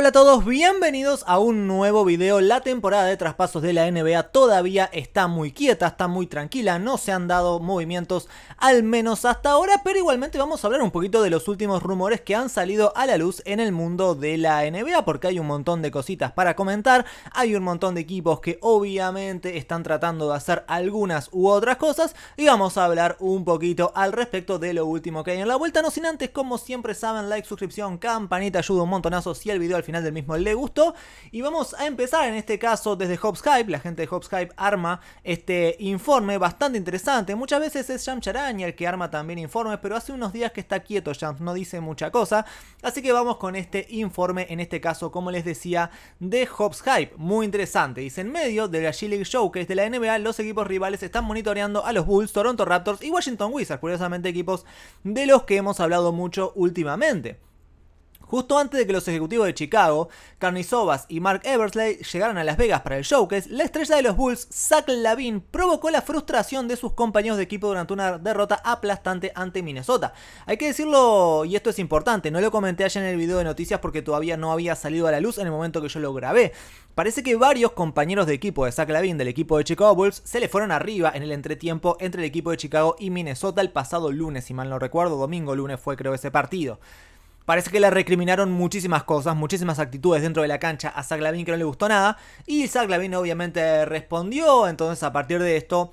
Hola a todos, bienvenidos a un nuevo video. La temporada de traspasos de la NBA todavía está muy quieta, está muy tranquila, no se han dado movimientos al menos hasta ahora, pero igualmente vamos a hablar un poquito de los últimos rumores que han salido a la luz en el mundo de la NBA, porque hay un montón de cositas para comentar, hay un montón de equipos que obviamente están tratando de hacer algunas u otras cosas, y vamos a hablar un poquito al respecto de lo último que hay en la vuelta, no sin antes, como siempre saben, like, suscripción, campanita, ayuda un montonazo si el video al final final del mismo le gustó. Y vamos a empezar en este caso desde Hobbs Hype. La gente de Hobbs Hype arma este informe bastante interesante. Muchas veces es Jam Charaña el que arma también informes, pero hace unos días que está quieto Jam, no dice mucha cosa. Así que vamos con este informe, en este caso, como les decía, de Hobbs Hype. Muy interesante. Dice, en medio de la G-League es de la NBA, los equipos rivales están monitoreando a los Bulls, Toronto Raptors y Washington Wizards. Curiosamente equipos de los que hemos hablado mucho últimamente. Justo antes de que los ejecutivos de Chicago, Carnizovas y Mark Eversley llegaran a Las Vegas para el showcase, la estrella de los Bulls, Zach Lavin, provocó la frustración de sus compañeros de equipo durante una derrota aplastante ante Minnesota. Hay que decirlo, y esto es importante, no lo comenté ayer en el video de noticias porque todavía no había salido a la luz en el momento que yo lo grabé. Parece que varios compañeros de equipo de Zach Lavin del equipo de Chicago Bulls se le fueron arriba en el entretiempo entre el equipo de Chicago y Minnesota el pasado lunes, si mal no recuerdo, domingo lunes fue creo ese partido. Parece que le recriminaron muchísimas cosas, muchísimas actitudes dentro de la cancha a Zaglavin que no le gustó nada. Y Lavin obviamente respondió. Entonces a partir de esto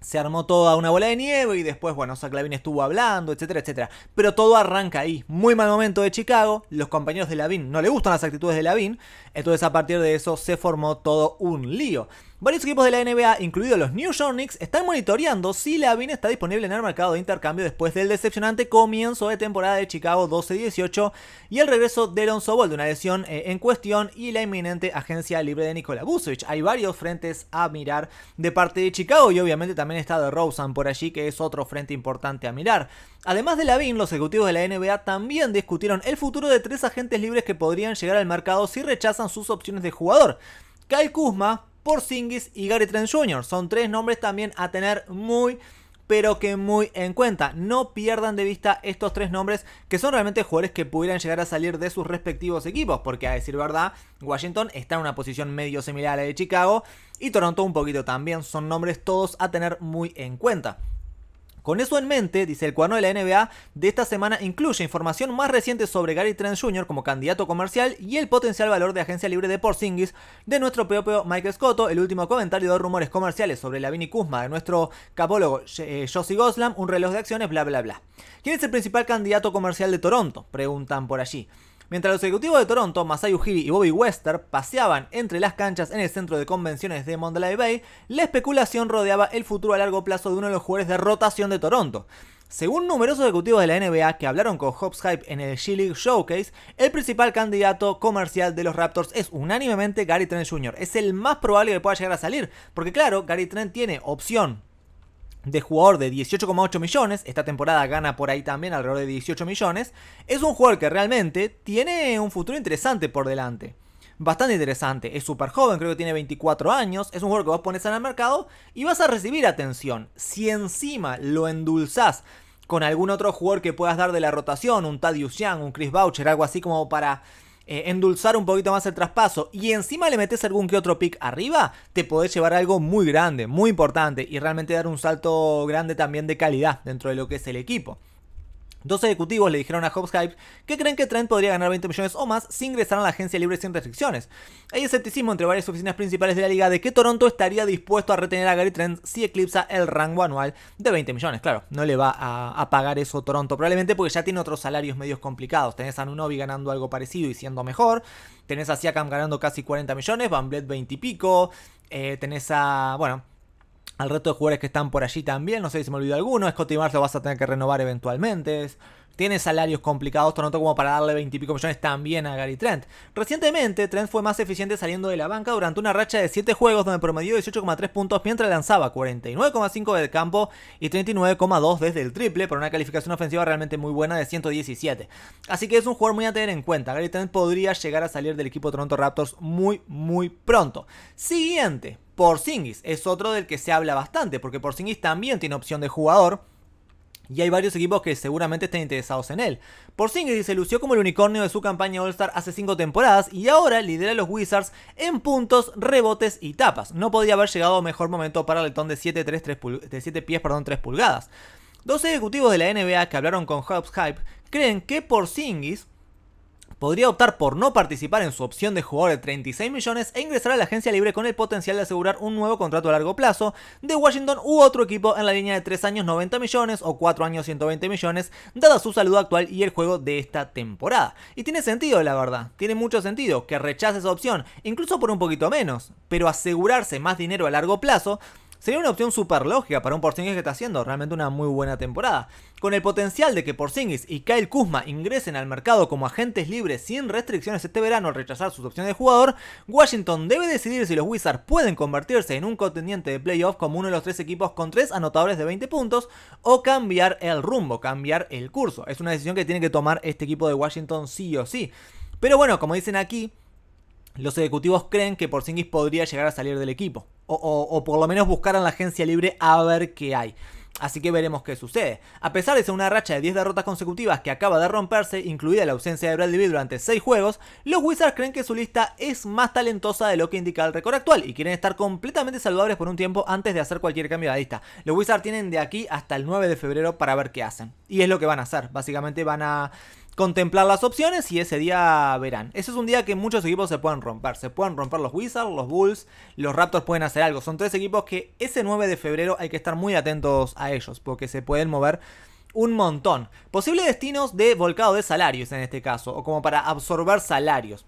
se armó toda una bola de nieve y después, bueno, Lavin estuvo hablando, etcétera, etcétera. Pero todo arranca ahí. Muy mal momento de Chicago. Los compañeros de Lavin no le gustan las actitudes de Lavin. Entonces, a partir de eso, se formó todo un lío. Varios equipos de la NBA, incluidos los New York Knicks, están monitoreando si Lavin está disponible en el mercado de intercambio después del decepcionante comienzo de temporada de Chicago 12-18 y el regreso de Lonzo Sobol de una lesión eh, en cuestión y la inminente agencia libre de Nikola Vucevic. Hay varios frentes a mirar de parte de Chicago y obviamente también está de Rosen por allí que es otro frente importante a mirar. Además de Lavin, los ejecutivos de la NBA también discutieron el futuro de tres agentes libres que podrían llegar al mercado si rechazan sus opciones de jugador. Kyle Kuzma, por Singis y Gary Trent Jr. Son tres nombres también a tener muy pero que muy en cuenta. No pierdan de vista estos tres nombres que son realmente jugadores que pudieran llegar a salir de sus respectivos equipos, porque a decir verdad, Washington está en una posición medio similar a la de Chicago y Toronto un poquito también. Son nombres todos a tener muy en cuenta. Con eso en mente, dice el cuaderno de la NBA de esta semana incluye información más reciente sobre Gary Trent Jr. como candidato comercial y el potencial valor de agencia libre de Porzingis de nuestro propio Mike Scotto, el último comentario de rumores comerciales sobre la Vini Kuzma de nuestro capólogo eh, Josie Goslam, un reloj de acciones, bla bla bla. ¿Quién es el principal candidato comercial de Toronto? Preguntan por allí. Mientras los ejecutivos de Toronto, Masai Ujiri y Bobby Wester, paseaban entre las canchas en el centro de convenciones de Mondalay Bay, la especulación rodeaba el futuro a largo plazo de uno de los jugadores de rotación de Toronto. Según numerosos ejecutivos de la NBA que hablaron con Hobbs Hype en el G-League Showcase, el principal candidato comercial de los Raptors es unánimemente Gary Trent Jr. Es el más probable que pueda llegar a salir, porque claro, Gary Trent tiene opción de jugador de 18,8 millones, esta temporada gana por ahí también alrededor de 18 millones, es un jugador que realmente tiene un futuro interesante por delante. Bastante interesante, es súper joven, creo que tiene 24 años, es un jugador que vos pones en el mercado y vas a recibir atención. Si encima lo endulzás con algún otro jugador que puedas dar de la rotación, un Tadius Young, un Chris Boucher, algo así como para eh, endulzar un poquito más el traspaso y encima le metes algún que otro pick arriba, te podés llevar algo muy grande, muy importante y realmente dar un salto grande también de calidad dentro de lo que es el equipo. Dos ejecutivos le dijeron a Hobbs Hype que creen que Trent podría ganar 20 millones o más si ingresara a la agencia libre sin restricciones. Hay escepticismo entre varias oficinas principales de la liga de que Toronto estaría dispuesto a retener a Gary Trent si eclipsa el rango anual de 20 millones. Claro, no le va a, pagar eso Toronto, probablemente porque ya tiene otros salarios medios complicados. Tenés a Nunobi ganando algo parecido y siendo mejor. Tenés a Siakam ganando casi 40 millones, Van Bled 20 y pico. tenés a. Bueno al resto de jugadores que están por allí también. No sé si me olvidó alguno. Scotty Mars lo vas a tener que renovar eventualmente tiene salarios complicados Toronto como para darle 20 y pico millones también a Gary Trent. Recientemente, Trent fue más eficiente saliendo de la banca durante una racha de 7 juegos donde promedió 18,3 puntos mientras lanzaba 49,5 del campo y 39,2 desde el triple por una calificación ofensiva realmente muy buena de 117. Así que es un jugador muy a tener en cuenta. Gary Trent podría llegar a salir del equipo Toronto Raptors muy, muy pronto. Siguiente, Porzingis. Es otro del que se habla bastante porque Porzingis también tiene opción de jugador y hay varios equipos que seguramente estén interesados en él. Porzingis se lució como el unicornio de su campaña All-Star hace 5 temporadas y ahora lidera a los Wizards en puntos, rebotes y tapas. No podía haber llegado mejor momento para el letón de 7, pies 3 pulgadas. Dos ejecutivos de la NBA que hablaron con Hub's Hype creen que Porzingis podría optar por no participar en su opción de jugador de 36 millones e ingresar a la agencia libre con el potencial de asegurar un nuevo contrato a largo plazo de Washington u otro equipo en la línea de 3 años 90 millones o 4 años 120 millones, dada su salud actual y el juego de esta temporada. Y tiene sentido, la verdad, tiene mucho sentido que rechace esa opción, incluso por un poquito menos, pero asegurarse más dinero a largo plazo Sería una opción súper lógica para un Porzingis que está haciendo realmente una muy buena temporada. Con el potencial de que Porzingis y Kyle Kuzma ingresen al mercado como agentes libres sin restricciones este verano al rechazar sus opciones de jugador, Washington debe decidir si los Wizards pueden convertirse en un contendiente de playoffs como uno de los tres equipos con tres anotadores de 20 puntos o cambiar el rumbo, cambiar el curso. Es una decisión que tiene que tomar este equipo de Washington sí o sí. Pero bueno, como dicen aquí, los ejecutivos creen que Porzingis podría llegar a salir del equipo. O, por lo menos buscar la agencia libre a ver qué hay. Así que veremos qué sucede. A pesar de ser una racha de 10 derrotas consecutivas que acaba de romperse, incluida la ausencia de Bradley Beal durante 6 juegos, los Wizards creen que su lista es más talentosa de lo que indica el récord actual y quieren estar completamente saludables por un tiempo antes de hacer cualquier cambio de lista. Los Wizards tienen de aquí hasta el 9 de febrero para ver qué hacen. Y es lo que van a hacer. Básicamente van a contemplar las opciones y ese día verán. Ese es un día que muchos equipos se pueden romper. Se pueden romper los Wizards, los Bulls, los Raptors pueden hacer algo. Son tres equipos que ese 9 de febrero hay que estar muy atentos a ellos porque se pueden mover un montón. Posibles destinos de volcado de salarios en este caso, o como para absorber salarios.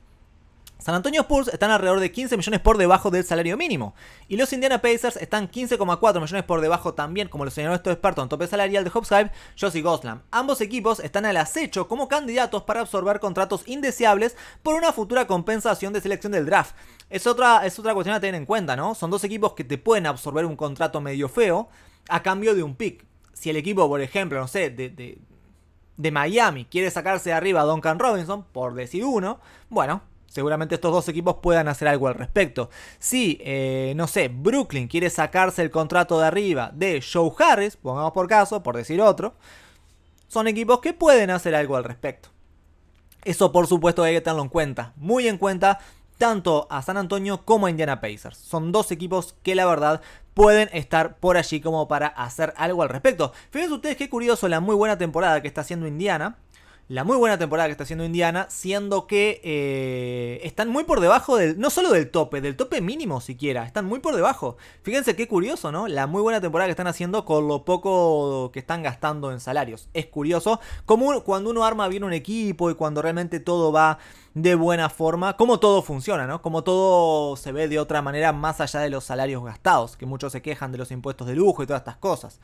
San Antonio Spurs están alrededor de 15 millones por debajo del salario mínimo. Y los Indiana Pacers están 15,4 millones por debajo también, como lo señaló nuestro experto en tope salarial de Hobbs Hive, Josie Goslam. Ambos equipos están al acecho como candidatos para absorber contratos indeseables por una futura compensación de selección del draft. Es otra, es otra cuestión a tener en cuenta, ¿no? Son dos equipos que te pueden absorber un contrato medio feo a cambio de un pick. Si el equipo, por ejemplo, no sé, de, de Miami quiere sacarse de arriba a Duncan Robinson, por decir uno, bueno, seguramente estos dos equipos puedan hacer algo al respecto. Si, eh, no sé, Brooklyn quiere sacarse el contrato de arriba de Joe Harris, pongamos por caso, por decir otro, son equipos que pueden hacer algo al respecto. Eso por supuesto hay que tenerlo en cuenta, muy en cuenta tanto a San Antonio como a Indiana Pacers. Son dos equipos que la verdad pueden estar por allí como para hacer algo al respecto. Fíjense ustedes qué curioso la muy buena temporada que está haciendo Indiana la muy buena temporada que está haciendo Indiana, siendo que eh, están muy por debajo del, no solo del tope, del tope mínimo siquiera, están muy por debajo. Fíjense qué curioso, ¿no? La muy buena temporada que están haciendo con lo poco que están gastando en salarios. Es curioso como cuando uno arma bien un equipo y cuando realmente todo va de buena forma, como todo funciona, ¿no? Como todo se ve de otra manera más allá de los salarios gastados, que muchos se quejan de los impuestos de lujo y todas estas cosas.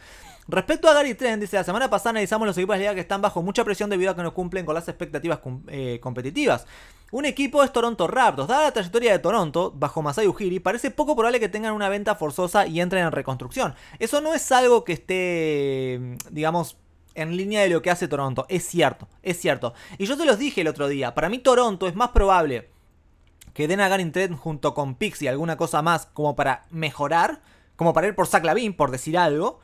Respecto a Gary Trent, dice, la semana pasada analizamos los equipos de liga que están bajo mucha presión debido a que no cumplen con las expectativas eh, competitivas. Un equipo es Toronto Raptors. Dada la trayectoria de Toronto, bajo Masai Ujiri, parece poco probable que tengan una venta forzosa y entren en reconstrucción. Eso no es algo que esté, digamos, en línea de lo que hace Toronto. Es cierto, es cierto. Y yo te los dije el otro día, para mí Toronto es más probable que den a Garin Trent junto con Pix y alguna cosa más como para mejorar, como para ir por Saclavin, por decir algo.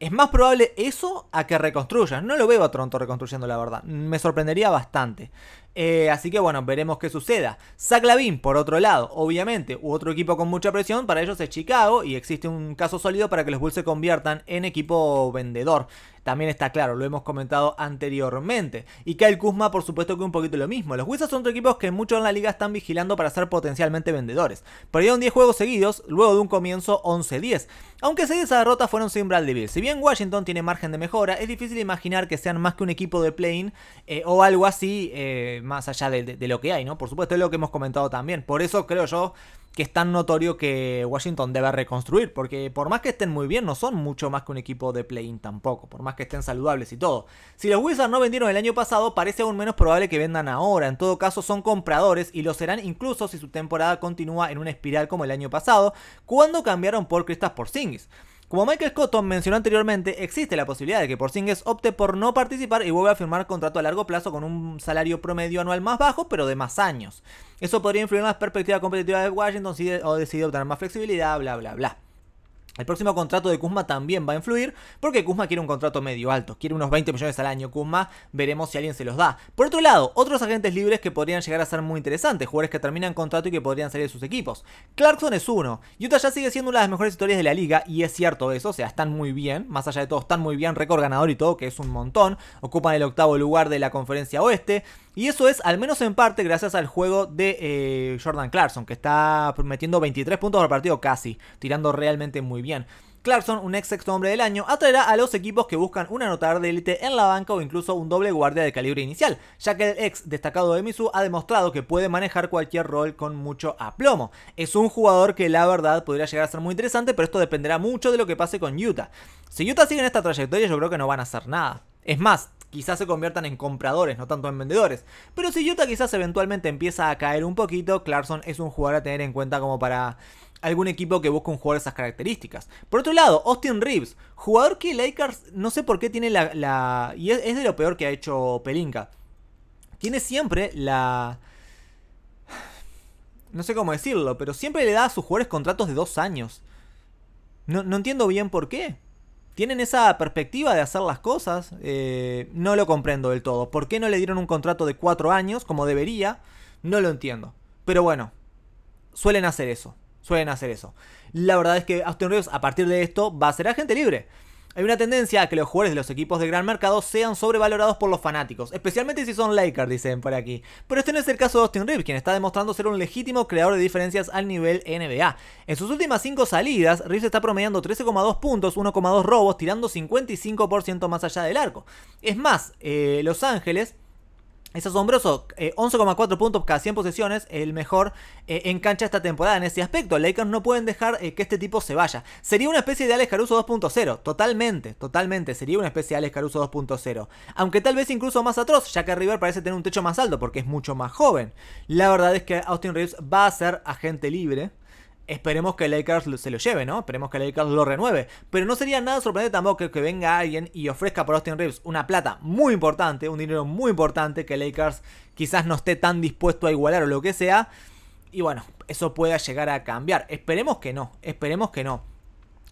Es más probable eso a que reconstruyan. No lo veo a Toronto reconstruyendo, la verdad. Me sorprendería bastante. Eh, así que bueno, veremos qué suceda. Saclavin, por otro lado, obviamente, u otro equipo con mucha presión, para ellos es Chicago y existe un caso sólido para que los Bulls se conviertan en equipo vendedor. También está claro, lo hemos comentado anteriormente. Y Kyle Kuzma, por supuesto que un poquito lo mismo. Los Wizards son otro equipo que muchos en la liga están vigilando para ser potencialmente vendedores. Perdieron 10 juegos seguidos, luego de un comienzo 11-10. Aunque 6 de esas derrotas fueron sin Bradley Bill. Si bien Washington tiene margen de mejora, es difícil imaginar que sean más que un equipo de playing eh, o algo así eh, más allá de, lo que hay, ¿no? Por supuesto, es lo que hemos comentado también. Por eso creo yo que es tan notorio que Washington debe reconstruir, porque por más que estén muy bien, no son mucho más que un equipo de play-in tampoco, por más que estén saludables y todo. Si los Wizards no vendieron el año pasado, parece aún menos probable que vendan ahora. En todo caso, son compradores y lo serán incluso si su temporada continúa en una espiral como el año pasado, cuando cambiaron por Cristas por Singis. Como Michael Cotton mencionó anteriormente, existe la posibilidad de que Porzingis opte por no participar y vuelva a firmar contrato a largo plazo con un salario promedio anual más bajo, pero de más años. Eso podría influir en las perspectivas competitivas de Washington si o decide obtener más flexibilidad, bla, bla, bla. El próximo contrato de Kuzma también va a influir porque Kuzma quiere un contrato medio alto, quiere unos 20 millones al año Kuzma, veremos si alguien se los da. Por otro lado, otros agentes libres que podrían llegar a ser muy interesantes, jugadores que terminan contrato y que podrían salir de sus equipos. Clarkson es uno, Utah ya sigue siendo una de las mejores historias de la liga y es cierto eso, o sea, están muy bien, más allá de todo están muy bien, récord ganador y todo, que es un montón, ocupan el octavo lugar de la conferencia oeste. Y eso es al menos en parte gracias al juego de eh, Jordan Clarkson, que está metiendo 23 puntos por partido casi, tirando realmente muy bien. Clarson, Clarkson, un ex sexto hombre del año, atraerá a los equipos que buscan un anotador de élite en la banca o incluso un doble guardia de calibre inicial, ya que el ex destacado de ha demostrado que puede manejar cualquier rol con mucho aplomo. Es un jugador que la verdad podría llegar a ser muy interesante, pero esto dependerá mucho de lo que pase con Utah. Si Utah sigue en esta trayectoria, yo creo que no van a hacer nada. Es más, quizás se conviertan en compradores, no tanto en vendedores. Pero si Utah quizás eventualmente empieza a caer un poquito, Clarkson es un jugador a tener en cuenta como para algún equipo que busque un jugador de esas características. Por otro lado, Austin Reeves, jugador que Lakers no sé por qué tiene la... y es, de lo peor que ha hecho Pelinka. Tiene siempre la... No sé cómo decirlo, pero siempre le da a sus jugadores contratos de dos años. No, entiendo bien por qué. Tienen esa perspectiva de hacer las cosas. Eh, no lo comprendo del todo. ¿Por qué no le dieron un contrato de cuatro años como debería? No lo entiendo. Pero bueno, suelen hacer eso. Suelen hacer eso. La verdad es que Austin Reeves a partir de esto va a ser agente libre. Hay una tendencia a que los jugadores de los equipos de gran mercado sean sobrevalorados por los fanáticos, especialmente si son Lakers, dicen por aquí. Pero este no es el caso de Austin Reeves, quien está demostrando ser un legítimo creador de diferencias al nivel NBA. En sus últimas 5 salidas, Reeves está promediando 13,2 puntos, 1,2 robos, tirando 55% más allá del arco. Es más, eh, Los Ángeles es asombroso, 11,4 eh, puntos cada 100 posesiones, el mejor eh, en cancha esta temporada en ese aspecto. Lakers no pueden dejar eh, que este tipo se vaya. Sería una especie de Alex Caruso 2.0, totalmente, totalmente, sería una especie de Alex Caruso 2.0. Aunque tal vez incluso más atroz, ya que River parece tener un techo más alto porque es mucho más joven. La verdad es que Austin Reeves va a ser agente libre. Esperemos que Lakers se lo lleve, ¿no? Esperemos que Lakers lo renueve. Pero no sería nada sorprendente tampoco que, venga alguien y ofrezca por Austin Reeves una plata muy importante, un dinero muy importante que Lakers quizás no esté tan dispuesto a igualar o lo que sea. Y bueno, eso pueda llegar a cambiar. Esperemos que no, esperemos que no.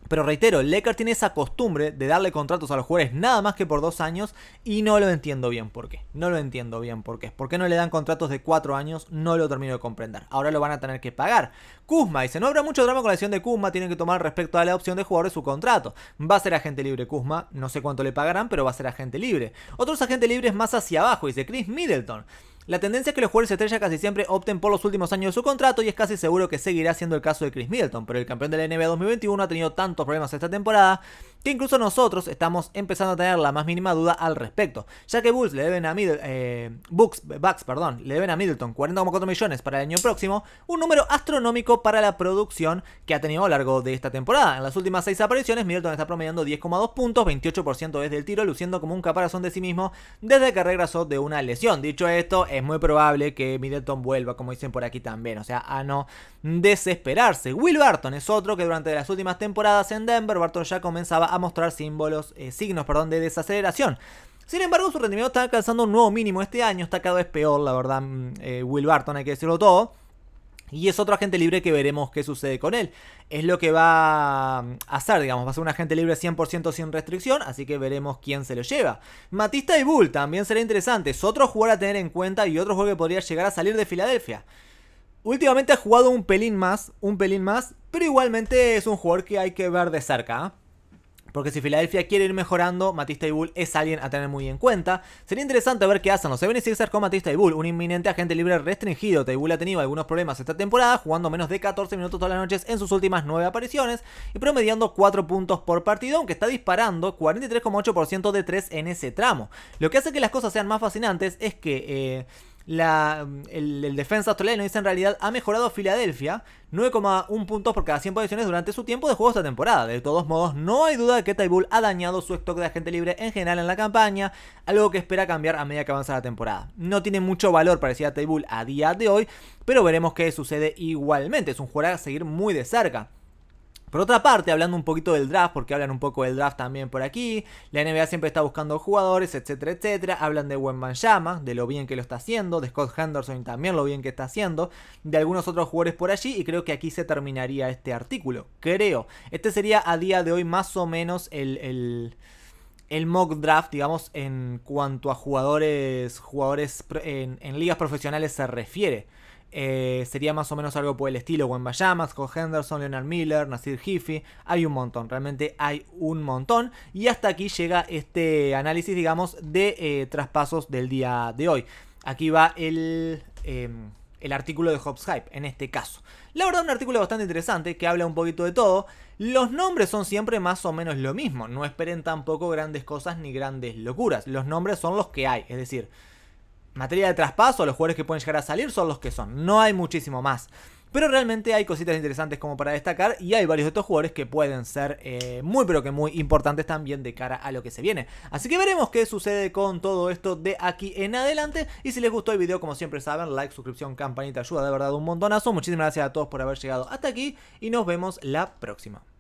Pero reitero, Lecker tiene esa costumbre de darle contratos a los jugadores nada más que por dos años y no lo entiendo bien por qué. No lo entiendo bien por qué. ¿Por qué no le dan contratos de cuatro años? No lo termino de comprender. Ahora lo van a tener que pagar. Kuzma dice, no habrá mucho drama con la decisión de Kuzma, tienen que tomar respecto a la opción de jugador de su contrato. Va a ser agente libre Kuzma, no sé cuánto le pagarán, pero va a ser agente libre. Otros agentes libres más hacia abajo, dice Chris Middleton. La tendencia es que los jugadores estrella casi siempre opten por los últimos años de su contrato y es casi seguro que seguirá siendo el caso de Chris Middleton, pero el campeón de la NBA 2021 ha tenido tantos problemas esta temporada que incluso nosotros estamos empezando a tener la más mínima duda al respecto, ya que Bulls le deben a eh, Bucks, le deben a Middleton 40,4 millones para el año próximo, un número astronómico para la producción que ha tenido a lo largo de esta temporada. En las últimas 6 apariciones, Middleton está promediando 10,2 puntos, 28% desde el tiro, luciendo como un caparazón de sí mismo desde que regresó de una lesión. Dicho esto, es muy probable que Middleton vuelva, como dicen por aquí también, o sea, a no desesperarse. Will Barton es otro que durante las últimas temporadas en Denver, Barton ya comenzaba a mostrar símbolos, eh, signos perdón, de desaceleración. Sin embargo, su rendimiento está alcanzando un nuevo mínimo este año, está cada vez peor, la verdad, mm, eh, Will Barton, hay que decirlo todo. Y es otro agente libre que veremos qué sucede con él. Es lo que va mm, a hacer, digamos, va a ser un agente libre 100% sin restricción, así que veremos quién se lo lleva. Matista y Bull también será interesante, es otro jugador a tener en cuenta y otro jugador que podría llegar a salir de Filadelfia. Últimamente ha jugado un pelín más, un pelín más, pero igualmente es un jugador que hay que ver de cerca. ¿ah? porque si Filadelfia quiere ir mejorando, Matista Bull es alguien a tener muy en cuenta. Sería interesante ver qué hacen los 76ers con Matista Bull, un inminente agente libre restringido. Taibul ha tenido algunos problemas esta temporada, jugando menos de 14 minutos todas las noches en sus últimas 9 apariciones y promediando 4 puntos por partido, aunque está disparando 43,8% de 3 en ese tramo. Lo que hace que las cosas sean más fascinantes es que... Eh, la, mm, el, defensa australiano dice en realidad ha mejorado a Filadelfia 9,1 puntos por cada 100 posiciones durante su tiempo de juego esta temporada. De todos modos, no hay duda de que Bull ha dañado su stock de agente libre en general en la campaña, algo que espera cambiar a medida que avanza la temporada. No tiene mucho valor parecía table a día de hoy, pero veremos qué sucede igualmente. Es un jugador a seguir muy de cerca. Por otra parte, hablando un poquito del draft, porque hablan un poco del draft también por aquí, la NBA siempre está buscando jugadores, etcétera, etcétera. Hablan de Yama, de lo bien que lo está haciendo, de Scott Henderson también lo bien que está haciendo, de algunos otros jugadores por allí y creo que aquí se terminaría este artículo, creo. Este sería a día de hoy más o menos el... el, mock draft, digamos, en cuanto a jugadores, jugadores en ligas profesionales se refiere. Eh, sería más o menos algo por el estilo. Gwen Bayamas, Cole Henderson, Leonard Miller, Nasir Hiffy. Hay un montón, realmente hay un montón. Y hasta aquí llega este análisis, digamos, de eh, traspasos del día de hoy. Aquí va el, em, el artículo de Hobbs Hype, en este caso. La verdad, un artículo bastante interesante que habla un poquito de todo. Los nombres son siempre más o menos lo mismo. No esperen tampoco grandes cosas ni grandes locuras. Los nombres son los que hay, es decir materia de traspaso, los jugadores que pueden llegar a salir son los que son. No hay muchísimo más. Pero realmente hay cositas interesantes como para destacar y hay varios de estos jugadores que pueden ser eh, muy pero que muy importantes también de cara a lo que se viene. Así que veremos qué sucede con todo esto de aquí en adelante. Y si les gustó el video como siempre saben, like, suscripción, campanita, ayuda de verdad un montonazo. Muchísimas gracias a todos por haber llegado hasta aquí y nos vemos la próxima.